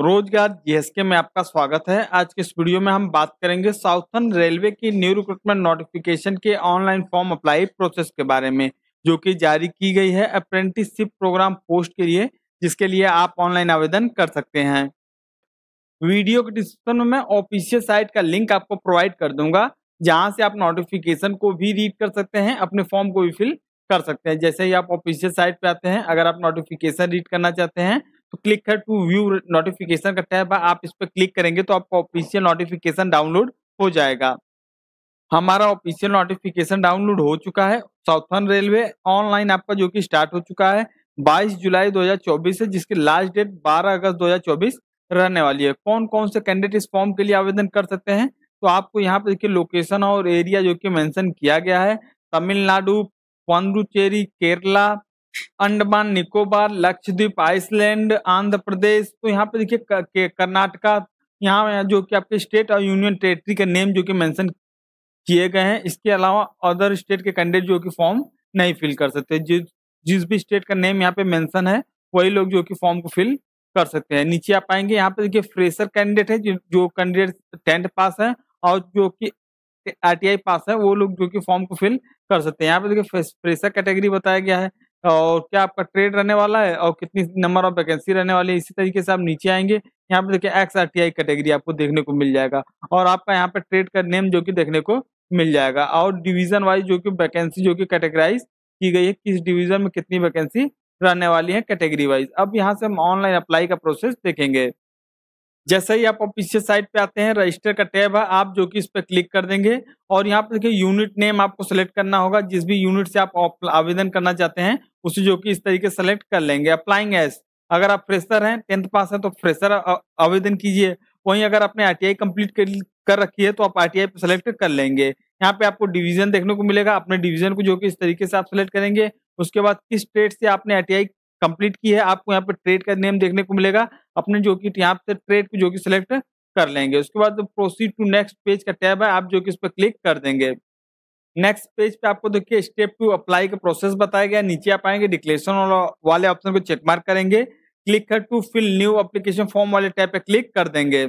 रोजगार जीएसके में आपका स्वागत है आज के इस वीडियो में हम बात करेंगे साउथर्न रेलवे की न्यू रिक्रूटमेंट नोटिफिकेशन के ऑनलाइन फॉर्म अप्लाई प्रोसेस के बारे में जो कि जारी की गई है अप्रेंटिसशिप प्रोग्राम पोस्ट के लिए जिसके लिए आप ऑनलाइन आवेदन कर सकते हैं वीडियो के डिस्क्रिप्शन में मैं ऑफिशियल साइट का लिंक आपको प्रोवाइड कर दूंगा जहां से आप नोटिफिकेशन को भी रीड कर सकते हैं अपने फॉर्म को भी फिल कर सकते हैं जैसे ही आप ऑफिशियल साइट पे आते हैं अगर आप नोटिफिकेशन रीड करना चाहते हैं तो click here to view notification का टैब आप इस पर क्लिक करेंगे तो आपका ऑफिशियल नोटिफिकेशन डाउनलोड हो जाएगा हमारा ऑफिशियल नोटिफिकेशन डाउनलोड हो चुका है साउथर्न रेलवे ऑनलाइन आपका जो कि स्टार्ट हो चुका है 22 जुलाई 2024 है जिसकी लास्ट डेट 12 अगस्त 2024 रहने वाली है कौन कौन से कैंडिडेट इस फॉर्म के लिए आवेदन कर सकते हैं तो आपको यहाँ पे देखिए लोकेशन और एरिया जो कि मेंशन किया गया है तमिलनाडु पांडुचेरी केरला अंडमान निकोबार लक्षद्वीप आइसलैंड आंध्र प्रदेश तो यहाँ पे देखिए कर्नाटका यहाँ जो कि आपके स्टेट और यूनियन टेरिटरी का नेम जो कि मेंशन किए गए हैं इसके अलावा अदर स्टेट के कैंडिडेट जो कि फॉर्म नहीं फिल कर सकते जिस जिस भी स्टेट का नेम यहाँ पे मेंशन है वही लोग जो कि फॉर्म को फिल कर सकते हैं नीचे आप आएंगे यहाँ पे देखिए फ्रेशर कैंडिडेट है जो कैंडिडेट टेंथ पास है और जो कि आरटीआई पास है वो लोग जो कि फॉर्म को फिल कर सकते हैं यहाँ पे देखिए फ्रेशर कैटेगरी बताया गया है और क्या आपका ट्रेड रहने वाला है और कितनी नंबर ऑफ वैकेंसी रहने वाली है इसी तरीके से आप नीचे आएंगे यहाँ पे देखिए X R T I category आपको देखने को मिल जाएगा और आपका यहाँ पे ट्रेड का नेम जो कि देखने को मिल जाएगा और डिवीजन वाइज जो कि वैकेंसी जो कि कैटेगराइज की गई है किस डिवीजन में कितनी वैकेंसी रहने वाली है कैटेगरी वाइज अब यहाँ से हम ऑनलाइन अप्लाई का प्रोसेस देखेंगे जैसे ही आप पीछे साइड पे आते हैं रजिस्टर का टैब है आप जो कि इस पर क्लिक कर देंगे और यहाँ पर देखिए यूनिट नेम आपको सेलेक्ट करना होगा जिस भी यूनिट से आप आवेदन करना चाहते हैं उसे जो कि इस तरीके सेलेक्ट कर लेंगे अप्लाइंग एस अगर आप फ्रेशर हैं टेंथ पास हैं तो फ्रेशर आवेदन कीजिए वहीं अगर आपने आई कंप्लीट कर रखी है तो आप आई टी सेलेक्ट कर लेंगे यहाँ पे आपको डिवीजन देखने को मिलेगा अपने डिवीजन को जो कि इस तरीके से आप सेलेक्ट करेंगे उसके बाद किस स्टेट से आपने आई कंप्लीट की है आपको यहाँ पे ट्रेड का नेम देखने को मिलेगा अपने जो कि यहाँ पे ट्रेड को जो कि सिलेक्ट कर लेंगे उसके बाद प्रोसीड टू नेक्स्ट पेज का टैब है आप जो कि उस पर क्लिक कर देंगे नेक्स्ट पेज पे आपको देखिए स्टेप टू अप्लाई का प्रोसेस बताया गया नीचे आप आएंगे डिक्लेरेशन वाले ऑप्शन को चेक मार्क करेंगे क्लिक कर to fill new application form वाले टैब पे क्लिक कर देंगे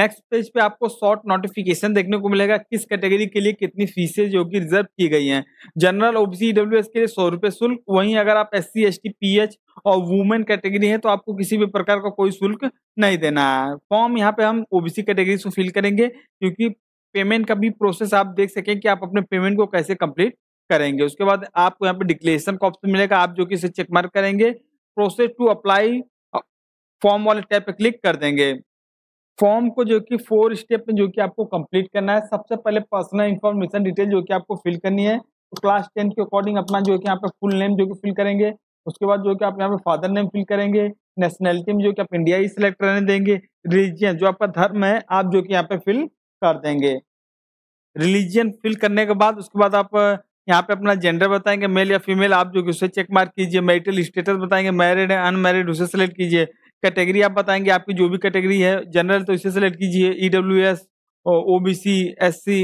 नेक्स्ट पेज पे आपको शॉर्ट नोटिफिकेशन देखने को मिलेगा किस कैटेगरी के लिए कितनी फीसें जो कि रिजर्व की गई हैं जनरल ओबीसी डब्ल्यू के लिए सौ रुपये शुल्क वहीं अगर आप S C S T P H और वुमेन कैटेगरी है तो आपको किसी भी प्रकार का को कोई शुल्क नहीं देना है फॉर्म यहाँ पे हम ओबीसी कैटेगरी से फिल करेंगे क्योंकि पेमेंट का भी प्रोसेस आप देख सकें कि आप अपने पेमेंट को कैसे कंप्लीट करेंगे उसके बाद आपको यहाँ पे डिक्लेरेशन का ऑप्शन मिलेगा आप जो कि इसे चेकमार्क करेंगे प्रोसेस टू अप्लाई फॉर्म वाले टैप पर क्लिक कर देंगे फॉर्म को जो कि फोर स्टेप में जो कि आपको कंप्लीट करना है सबसे पहले पर्सनल इन्फॉर्मेशन डिटेल जो कि आपको फिल करनी है तो क्लास टेन के अकॉर्डिंग अपना जो कि यहाँ पे फुल नेम जो कि फिल करेंगे उसके बाद जो कि आप यहाँ पे फादर नेम फिल करेंगे नेशनैलिटी में जो कि आप इंडिया ही सिलेक्ट करने देंगे रिलीजियन जो आपका धर्म है आप जो कि यहाँ पे फिल कर देंगे रिलीजियन फिल करने के बाद उसके बाद आप यहाँ पे अपना जेंडर बताएंगे मेल या फीमेल आप जो कि उसे चेक मार्क कीजिए मैरिटल स्टेटस बताएंगे मैरिड है अनमैरिड उसे सेलेक्ट कीजिए कैटेगरी आप बताएंगे आपकी जो भी कैटेगरी है जनरल तो इसे सेलेक्ट कीजिए E W S O B C S C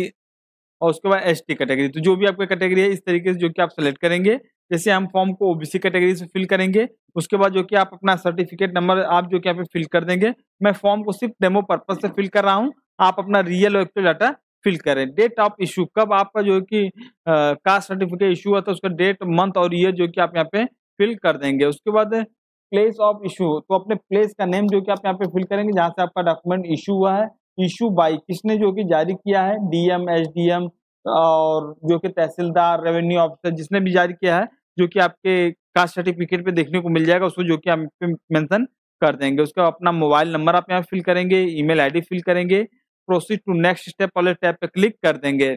और उसके बाद एस टी कैटेगरी तो जो भी आपका कैटेगरी है इस तरीके से जो कि आप सेलेक्ट करेंगे जैसे हम फॉर्म को ओबीसी कैटेगरी से फिल करेंगे उसके बाद जो कि आप अपना सर्टिफिकेट नंबर आप जो कि यहाँ पे फिल कर देंगे मैं फॉर्म को सिर्फ डेमो पर्पज से फिल कर रहा हूँ आप अपना रियल और एक्चुअल डाटा फिल करें डेट ऑफ इशू कब आपका जो कि कास्ट सर्टिफिकेट इशू हुआ था उसका डेट मंथ और ईयर जो कि आप यहाँ पे फिल कर देंगे उसके बाद प्लेस ऑफ इशू तो अपने प्लेस का नेम जो कि आप यहाँ पे फिल करेंगे जहाँ से आपका डॉक्यूमेंट इशू हुआ है इशू बाई किसने जो कि जारी किया है डीएम एसडीएम और जो कि तहसीलदार रेवेन्यू ऑफिसर जिसने भी जारी किया है जो कि आपके कास्ट सर्टिफिकेट पे देखने को मिल जाएगा उसको जो कि आप मेंशन कर देंगे उसका अपना मोबाइल नंबर आप यहाँ फिल करेंगे ईमेल आईडी फिल करेंगे प्रोसीड टू नेक्स्ट स्टेप वाले टैब पे क्लिक कर देंगे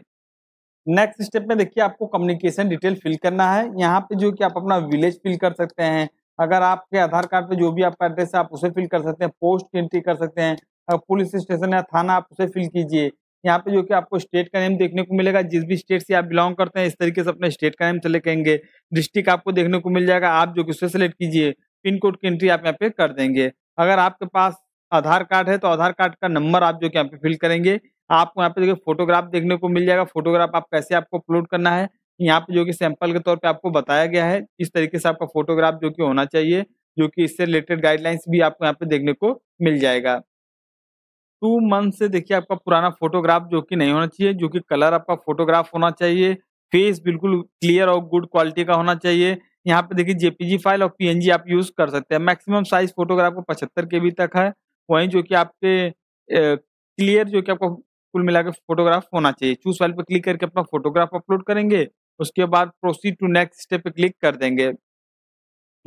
नेक्स्ट स्टेप में देखिए आपको कम्युनिकेशन डिटेल फिल करना है यहाँ पे जो कि आप अपना विलेज फिल कर सकते हैं अगर आपके आधार कार्ड पे जो भी आपका एड्रेस है आप उसे फिल कर सकते हैं पोस्ट की एंट्री कर सकते हैं अगर पुलिस स्टेशन या थाना आप उसे फिल कीजिए यहाँ पे जो कि आपको स्टेट का नेम देखने को मिलेगा जिस भी स्टेट से आप बिलोंग करते हैं इस तरीके से अपने स्टेट का नेम चले कहेंगे डिस्ट्रिक्ट आपको देखने को मिल जाएगा आप जो कि उसे सेलेक्ट कीजिए पिन कोड की एंट्री आप यहाँ पे कर देंगे अगर आपके पास आधार कार्ड है तो आधार कार्ड का नंबर आप जो कि यहाँ पे फिल करेंगे आपको यहाँ पे देखिए फोटोग्राफ देखने को मिल जाएगा फोटोग्राफ आप कैसे आपको अपलोड करना है यहाँ पे जो कि सैंपल के तौर पे आपको बताया गया है इस तरीके से आपका फोटोग्राफ जो कि होना चाहिए जो कि इससे रिलेटेड गाइडलाइंस भी आपको यहाँ पे देखने को मिल जाएगा टू मंथ से देखिए आपका पुराना फोटोग्राफ जो कि नहीं होना चाहिए जो कि कलर आपका फोटोग्राफ होना चाहिए फेस बिल्कुल क्लियर और गुड क्वालिटी का होना चाहिए यहाँ पे देखिए जेपीजी फाइल और पीएनजी आप यूज कर सकते हैं मैक्सिमम साइज फोटोग्राफ को पचहत्तर के तक है वहीं जो कि आपके क्लियर जो कि आपका कुल मिला के फोटोग्राफ होना चाहिए चूज फाइल पर क्लिक करके अपना फोटोग्राफ अपलोड करेंगे उसके बाद प्रोसीड टू नेक्स्ट स्टेप पे क्लिक कर देंगे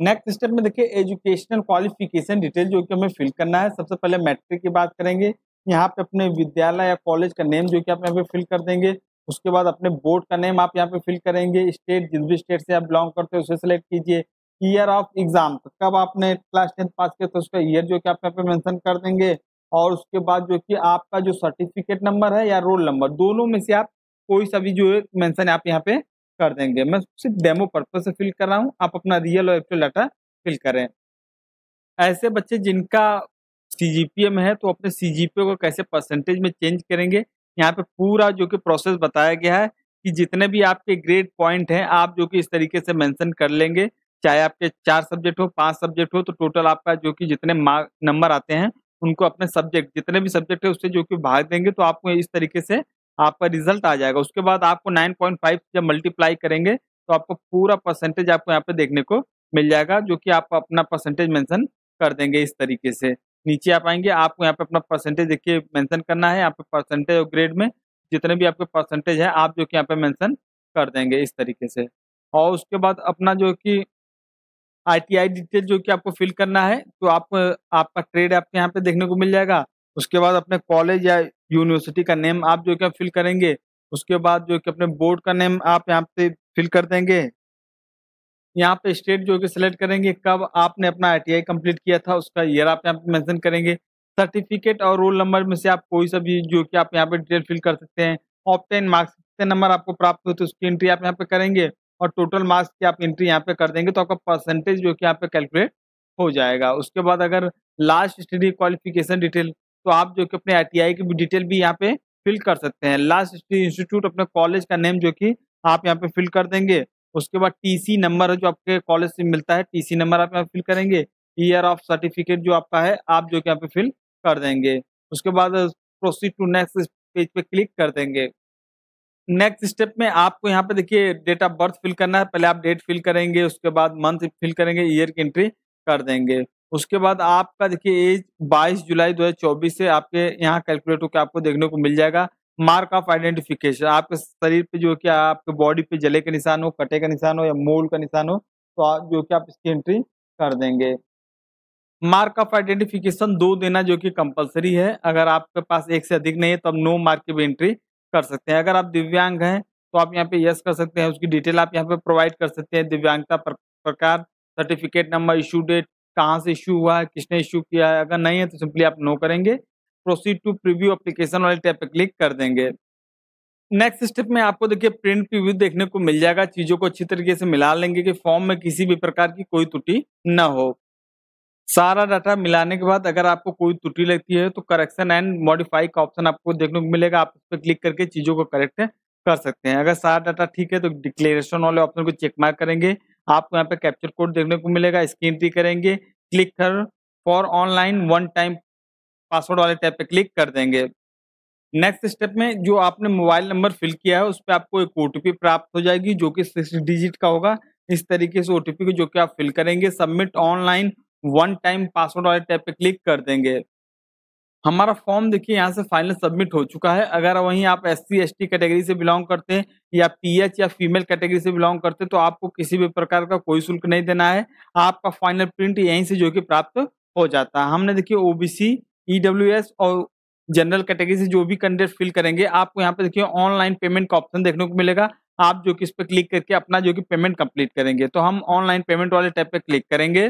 नेक्स्ट स्टेप में देखिए एजुकेशनल क्वालिफिकेशन डिटेल जो कि हमें फिल करना है सबसे पहले मैट्रिक की बात करेंगे यहाँ पे अपने विद्यालय या कॉलेज का नेम जो कि आप यहाँ पे फिल कर देंगे उसके बाद अपने बोर्ड का नेम आप यहाँ पे फिल करेंगे स्टेट जिस भी स्टेट से आप बिलोंग करते हो उसे सेलेक्ट कीजिए ईयर ऑफ एग्जाम कब आपने क्लास टेंथ पास किया था तो उसका ईयर जो कि आप यहाँ पे मैंसन कर देंगे और उसके बाद जो कि आपका जो सर्टिफिकेट नंबर है या रोल नंबर दोनों में से आप कोई सा भी जो मैंसन आप यहाँ पे कर देंगे मैं सिर्फ डेमो पर्पज से फिल कर रहा हूँ आप अपना रियल और एक्चुअल डाटा फिल करें ऐसे बच्चे जिनका सी में है तो अपने सी को कैसे परसेंटेज में चेंज करेंगे यहाँ पे पूरा जो कि प्रोसेस बताया गया है कि जितने भी आपके ग्रेड पॉइंट हैं आप जो कि इस तरीके से मेंशन कर लेंगे चाहे आपके चार सब्जेक्ट हो पांच सब्जेक्ट हो तो टोटल आपका जो कि जितने मार्क नंबर आते हैं उनको अपने सब्जेक्ट जितने भी सब्जेक्ट है उससे जो कि भाग देंगे तो आपको इस तरीके से आपका रिजल्ट आ जाएगा उसके बाद आपको 9.5 जब मल्टीप्लाई करेंगे तो आपको पूरा परसेंटेज आपको यहाँ पे देखने को मिल जाएगा जो कि आप अपना परसेंटेज मेंशन कर देंगे इस तरीके से नीचे आप आएंगे आपको यहाँ पे अपना परसेंटेज देखिए मेंशन करना है यहाँ पे परसेंटेज और ग्रेड में जितने भी आपके परसेंटेज है आप जो कि यहाँ पे मैंशन कर देंगे इस तरीके से और उसके बाद अपना जो कि आई टी आई डिटेल जो कि आपको फिल करना है तो आप आपका ट्रेड आपके यहाँ पे देखने को मिल जाएगा उसके बाद अपने कॉलेज या यूनिवर्सिटी का नेम आप जो क्या फिल करेंगे उसके बाद जो कि अपने बोर्ड का नेम आप यहाँ पे फिल कर देंगे यहाँ पे स्टेट जो कि सिलेक्ट करेंगे कब आपने अपना आई कंप्लीट किया था उसका ईयर आप यहाँ पे मेंशन करेंगे सर्टिफिकेट और रोल नंबर में से आप कोई सा भी जो कि आप यहाँ पे डिटेल फिल कर सकते हैं ऑप्टेन मार्क्स कितने नंबर आपको प्राप्त होते तो उसकी एंट्री आप यहाँ पे करेंगे और टोटल मार्क्स की आप एंट्री यहाँ पे कर देंगे तो आपका परसेंटेज जो कि यहाँ पे कैलकुलेट हो जाएगा उसके बाद अगर लास्ट स्टडी क्वालिफिकेशन डिटेल तो आप जो कि अपने आई की भी डिटेल भी यहाँ पे फिल कर सकते हैं लास्ट इंस्टीट्यूट अपने कॉलेज का नेम जो कि आप यहाँ पे फिल कर देंगे उसके बाद टीसी नंबर जो आपके कॉलेज से मिलता है टीसी नंबर आप यहाँ फिल करेंगे ईयर ऑफ सर्टिफिकेट जो आपका है आप जो कि यहाँ पे फिल कर देंगे उसके बाद प्रोसीड टू नेक्स्ट पेज पे क्लिक कर देंगे नेक्स्ट स्टेप में आपको यहाँ पे देखिए डेट ऑफ बर्थ फिल करना है पहले आप डेट फिल करेंगे उसके बाद मंथ फिल करेंगे ईयर की एंट्री कर देंगे उसके बाद आपका देखिए एज 22 जुलाई 2024 से आपके यहाँ कैलकुलेट होकर आपको देखने को मिल जाएगा मार्क ऑफ आइडेंटिफिकेशन आपके शरीर पे जो कि आपके बॉडी पे जले के निशान हो कटे का निशान हो या मोल का निशान हो तो आप जो कि आप इसकी एंट्री कर देंगे मार्क ऑफ आइडेंटिफिकेशन दो देना जो कि कंपलसरी है अगर आपके पास एक से अधिक नहीं है तो आप नो मार्क की भी एंट्री कर सकते हैं अगर आप दिव्यांग हैं तो आप यहाँ पे यस कर सकते हैं उसकी डिटेल आप यहाँ पे प्रोवाइड कर सकते हैं दिव्यांगता प्रकार सर्टिफिकेट नंबर इशू डेट कहाँ से इशू हुआ है किसने इशू किया है अगर नहीं है तो सिंपली आप नो करेंगे प्रोसीड टू प्रीव्यू अप्लीकेशन वाले टैप पर क्लिक कर देंगे नेक्स्ट स्टेप में आपको देखिए प्रिंट प्रीव्यू देखने को मिल जाएगा चीज़ों को अच्छी तरीके से मिला लेंगे कि फॉर्म में किसी भी प्रकार की कोई त्रुटि न हो सारा डाटा मिलाने के बाद अगर आपको कोई त्रुटि लगती है तो करेक्शन एंड मॉडिफाई का ऑप्शन आपको देखने को मिलेगा आप उस पर क्लिक करके चीज़ों को करेक्ट कर सकते हैं अगर सारा डाटा ठीक है तो डिक्लेरेशन वाले ऑप्शन को चेक मार्क करेंगे आपको यहाँ पे कैप्चर कोड देखने को मिलेगा स्क्रीन पे करेंगे क्लिक कर for online one time password वाले टाइप पे क्लिक कर देंगे नेक्स्ट स्टेप में जो आपने मोबाइल नंबर फिल किया है उस पर आपको एक ओ प्राप्त हो जाएगी जो कि सिक्स डिजिट का होगा इस तरीके से ओ को जो कि आप फिल करेंगे submit online one time password वाले टैप पे क्लिक कर देंगे हमारा फॉर्म देखिए यहाँ से फाइनल सबमिट हो चुका है अगर वहीं आप एस सी कैटेगरी से बिलोंग करते हैं या पीएच या फीमेल कैटेगरी से बिलोंग करते हैं तो आपको किसी भी प्रकार का कोई शुल्क नहीं देना है आपका फाइनल प्रिंट यहीं से जो कि प्राप्त हो जाता है हमने देखिए ओबीसी ईडब्ल्यूएस e और जनरल कैटेगरी से जो भी कैंडिडेट फिल करेंगे आपको यहाँ पर देखिए ऑनलाइन पेमेंट का ऑप्शन देखने को मिलेगा आप जो कि इस पर क्लिक करके अपना जो कि पेमेंट कम्प्लीट करेंगे तो हम ऑनलाइन पेमेंट वाले टाइप पर क्लिक करेंगे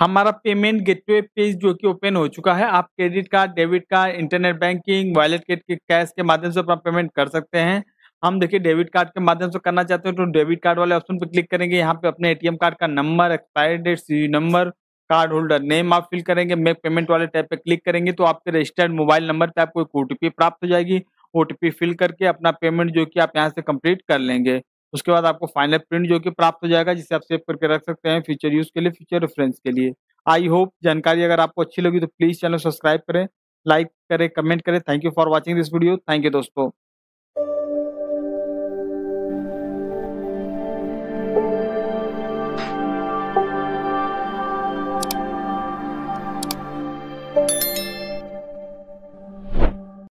हमारा पेमेंट गेटवे पेज जो कि ओपन हो चुका है आप credit card debit card internet banking wallet के कैश के माध्यम से अपना पेमेंट कर सकते हैं हम देखिए डेबिट कार्ड के माध्यम से करना चाहते हैं तो डेबिट कार्ड वाले ऑप्शन पर क्लिक करेंगे यहाँ पे अपने एटीएम कार्ड का number expiry date C number card holder name आप फिल करेंगे मेक पेमेंट वाले टैब पे क्लिक करेंगे तो आपके रजिस्टर्ड मोबाइल नंबर पे आपको एक ओटीपी प्राप्त हो जाएगी ओटीपी फिल करके अपना पेमेंट जो कि आप यहाँ से कंप्लीट कर लेंगे उसके बाद आपको फाइनल प्रिंट जो कि प्राप्त हो जाएगा जिसे आप सेव करके रख सकते हैं फ्यूचर यूज के लिए फ्यूचर रेफरेंस के लिए आई होप जानकारी अगर आपको अच्छी लगी तो प्लीज चैनल सब्सक्राइब करें लाइक करें कमेंट करें thank you for watching this video thank you दोस्तों